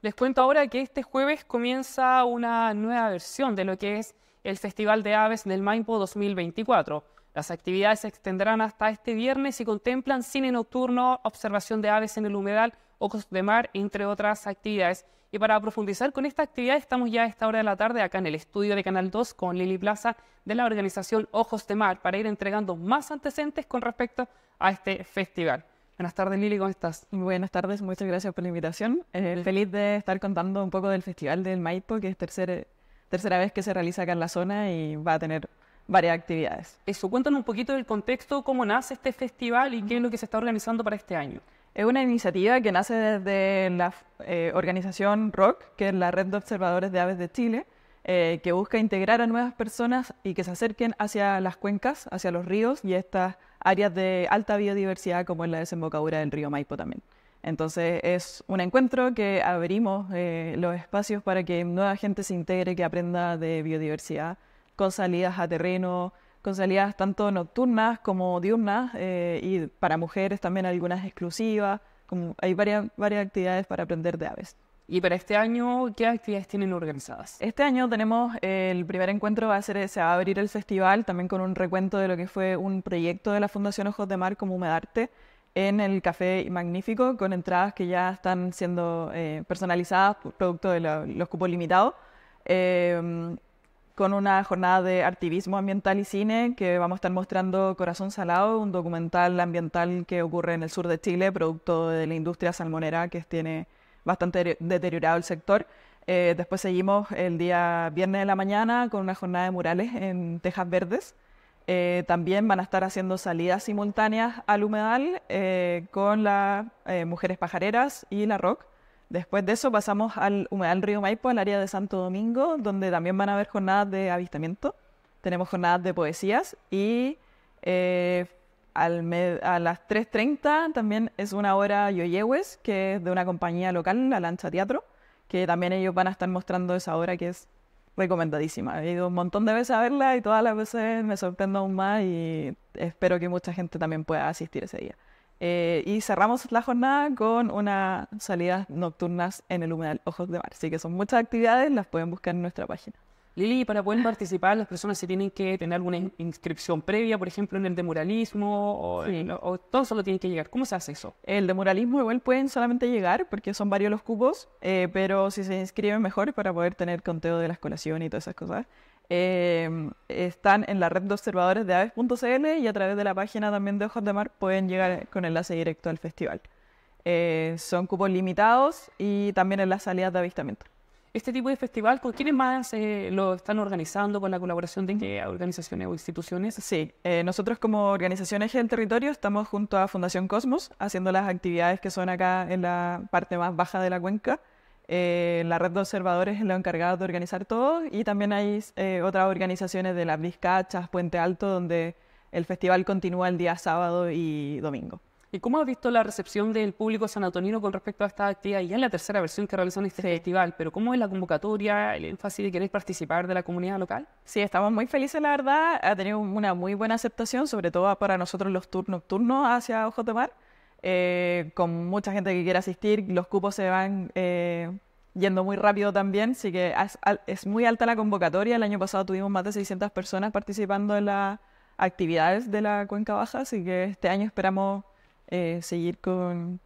Les cuento ahora que este jueves comienza una nueva versión de lo que es el Festival de Aves del Maipo 2024. Las actividades se extenderán hasta este viernes y contemplan cine nocturno, observación de aves en el humedal, ojos de mar, entre otras actividades. Y para profundizar con esta actividad, estamos ya a esta hora de la tarde acá en el estudio de Canal 2 con Lili Plaza de la organización Ojos de Mar para ir entregando más antecedentes con respecto a este festival. Buenas tardes, Lili, ¿cómo estás? Buenas tardes, muchas gracias por la invitación. Eh, feliz de estar contando un poco del Festival del Maipo, que es tercer, tercera vez que se realiza acá en la zona y va a tener varias actividades. Eso, cuéntanos un poquito del contexto, cómo nace este festival y qué es lo que se está organizando para este año. Es una iniciativa que nace desde la eh, organización ROC, que es la Red de Observadores de Aves de Chile, eh, que busca integrar a nuevas personas y que se acerquen hacia las cuencas, hacia los ríos y estas áreas de alta biodiversidad como es la desembocadura del río Maipo también. Entonces es un encuentro que abrimos eh, los espacios para que nueva gente se integre, que aprenda de biodiversidad, con salidas a terreno, con salidas tanto nocturnas como diurnas eh, y para mujeres también algunas exclusivas, como hay varias, varias actividades para aprender de aves. Y para este año, ¿qué actividades tienen organizadas? Este año tenemos el primer encuentro, va a ser, se va a abrir el festival también con un recuento de lo que fue un proyecto de la Fundación Ojos de Mar como Humedarte en el Café Magnífico, con entradas que ya están siendo eh, personalizadas, producto de los cupos limitados. Eh, con una jornada de activismo ambiental y cine que vamos a estar mostrando Corazón Salado, un documental ambiental que ocurre en el sur de Chile, producto de la industria salmonera que tiene bastante deteriorado el sector. Eh, después seguimos el día viernes de la mañana con una jornada de murales en Tejas Verdes. Eh, también van a estar haciendo salidas simultáneas al humedal eh, con las Mujeres Pajareras y la ROC. Después de eso pasamos al humedal Río Maipo, al área de Santo Domingo, donde también van a haber jornadas de avistamiento. Tenemos jornadas de poesías y a las 3.30 también es una hora Yoyewes, que es de una compañía local, La Lancha Teatro, que también ellos van a estar mostrando esa obra que es recomendadísima. He ido un montón de veces a verla y todas las veces me sorprendo aún más y espero que mucha gente también pueda asistir ese día. Eh, y cerramos la jornada con unas salidas nocturnas en el humedal Ojos de Mar. Así que son muchas actividades, las pueden buscar en nuestra página. Lili, para poder participar, las personas se tienen que tener alguna inscripción previa, por ejemplo, en el de eh, o, todo solo tiene que llegar. ¿Cómo se hace eso? El de igual pueden solamente llegar, porque son varios los cupos, eh, pero si se inscriben mejor para poder tener conteo de la colaciones y todas esas cosas. Em, están en la red de observadores de aves.cl y a través de la página también de Ojos de Mar pueden llegar con enlace directo al festival. Eh, son cupos limitados y también en las salidas de avistamiento este tipo de festival, ¿con quiénes más eh, lo están organizando con la colaboración de eh, organizaciones o instituciones? Sí, eh, nosotros como organizaciones del territorio estamos junto a Fundación Cosmos haciendo las actividades que son acá en la parte más baja de la cuenca. la red de observadores es la encargada de organizar todo y también hay otras organizaciones de las Vizcachas, Puente Alto, donde el festival continúa el día sábado y domingo. ¿Y cómo has visto la recepción del público sanatonino con respecto a esta actividad? Y ya en la tercera versión que realizan este festival, pero ¿cómo es la convocatoria, el énfasis de querer participar de la comunidad local? Sí, estamos muy felices, la verdad. Ha tenido una muy buena aceptación, sobre todo para nosotros los tours nocturnos hacia Ojo de Mar, eh, con mucha gente que quiere asistir. Los cupos se van eh, yendo muy rápido también, así que es muy alta la convocatoria. El año pasado tuvimos más de 600 personas participando en las actividades de la Cuenca Baja, así que este año esperamos eh, seguir con,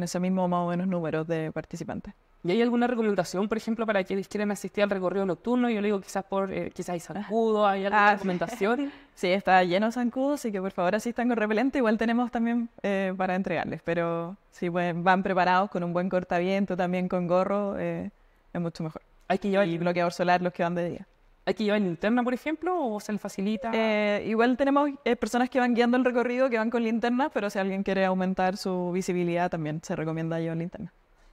ese mismo más o menos número de participantes. ¿Y hay alguna recomendación, por ejemplo, para quienes quieren asistir al recorrido nocturno? Yo le digo quizás por, eh, quizás hay zancudos ah. ¿hay alguna ah, recomendación? sí, está lleno de zancudos, así que por favor asistan con repelente. Igual tenemos también eh, para entregarles, pero si pues, van preparados con un buen cortaviento, también con gorro, es mucho mejor. Hay que llevar... Y bloqueador solar los que van de día. ¿Hay que llevar linterna, por ejemplo, o se le facilita? Eh, igual tenemos eh, personas que van guiando el recorrido, que van con linterna, pero si alguien quiere aumentar su visibilidad, también se recomienda llevar linterna.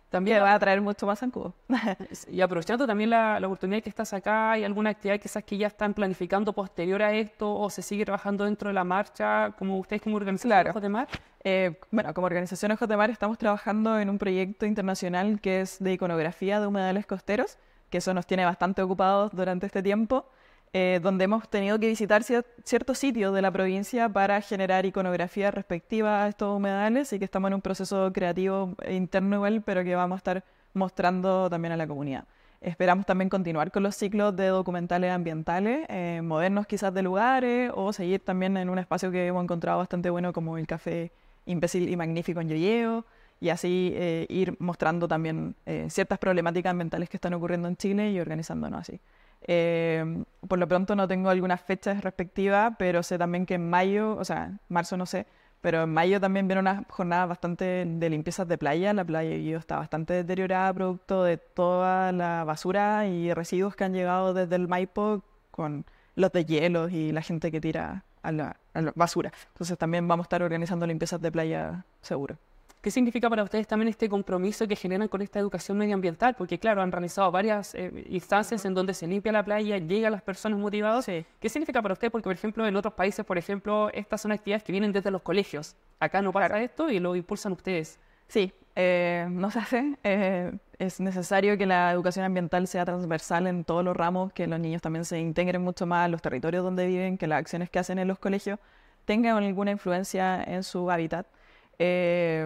También va a traer mucho más Cubo. y aprovechando también la, oportunidad que estás acá, ¿hay alguna actividad quizás que ya están planificando posterior a esto o se sigue trabajando dentro de la marcha, como ustedes como organización claro. de eh, bueno, como organización Ojos de Mar estamos trabajando en un proyecto internacional que es de iconografía de humedales costeros que eso nos tiene bastante ocupados durante este tiempo, eh, donde hemos tenido que visitar ciertos sitios de la provincia para generar iconografía respectiva a estos humedales y que estamos en un proceso creativo interno igual, pero que vamos a estar mostrando también a la comunidad. Esperamos también continuar con los ciclos de documentales ambientales, eh, modernos quizás de lugares o seguir también en un espacio que hemos encontrado bastante bueno como el café imbécil y magnífico en Yoyeo y así eh, ir mostrando también eh, ciertas problemáticas ambientales que están ocurriendo en Chile y organizándonos así. Eh, por lo pronto no tengo algunas fechas respectivas, pero sé también que en mayo, o sea, marzo no sé, pero en mayo también viene una jornada bastante de limpiezas de playa. La playa de está bastante deteriorada producto de toda la basura y residuos que han llegado desde el Maipo con los de hielos y la gente que tira a la, a la basura. Entonces también vamos a estar organizando limpiezas de playa seguro. ¿Qué significa para ustedes también este compromiso que generan con esta educación medioambiental? Porque claro, han realizado varias eh, instancias en donde se limpia la playa, llegan las personas motivadas. ¿Qué significa para ustedes? Porque por ejemplo, en otros países, por ejemplo, estas son actividades que vienen desde los colegios. Acá no pasa esto y lo impulsan ustedes. Sí, eh, no se hace. Eh, es necesario que la educación ambiental sea transversal en todos los ramos, que los niños también se integren mucho más a los territorios donde viven, que las acciones que hacen en los colegios tengan alguna influencia en su hábitat. Eh,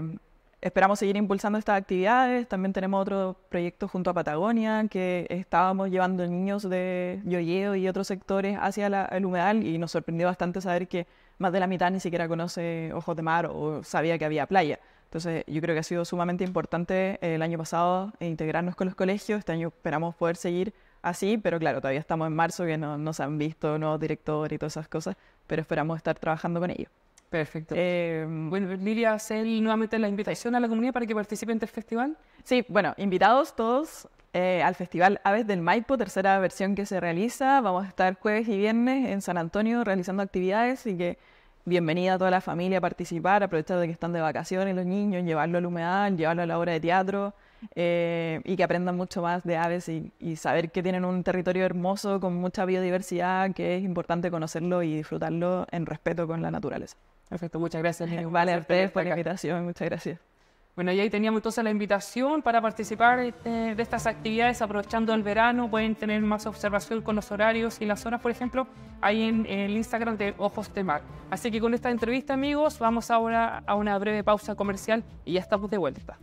esperamos seguir impulsando estas actividades. También tenemos otro proyecto junto a Patagonia, que estábamos llevando niños de Yoyeo y otros sectores hacia el humedal y nos sorprendió bastante saber que más de la mitad ni siquiera conoce Ojos de Mar o sabía que había playa. Entonces, yo creo que ha sido sumamente importante eh, el año pasado integrarnos con los colegios. Este año esperamos poder seguir así, pero claro, todavía estamos en marzo, que no, no se han visto nuevos directores y todas esas cosas, pero esperamos estar trabajando con ellos. Perfecto. Eh, bueno, Lilia, hacer nuevamente la invitación a la comunidad para que participen del festival. Sí, bueno, invitados todos eh, al Festival Aves del Maipo, tercera versión que se realiza. Vamos a estar jueves y viernes en San Antonio realizando actividades, y que bienvenida a toda la familia a participar, aprovechar de que están de vacaciones los niños, llevarlo a la humedad, llevarlo a la obra de teatro. Eh, y que aprendan mucho más de aves y, saber que tienen un territorio hermoso con mucha biodiversidad, que es importante conocerlo y disfrutarlo en respeto con la naturaleza. Perfecto, muchas gracias. Vale, a por la invitación, muchas gracias. Bueno, y ahí teníamos entonces la invitación para participar eh, de estas actividades aprovechando el verano. Pueden tener más observación con los horarios y las horas, por ejemplo, ahí en, el Instagram de Ojos de Mar. Así que con esta entrevista, amigos, vamos ahora a una breve pausa comercial y ya estamos de vuelta.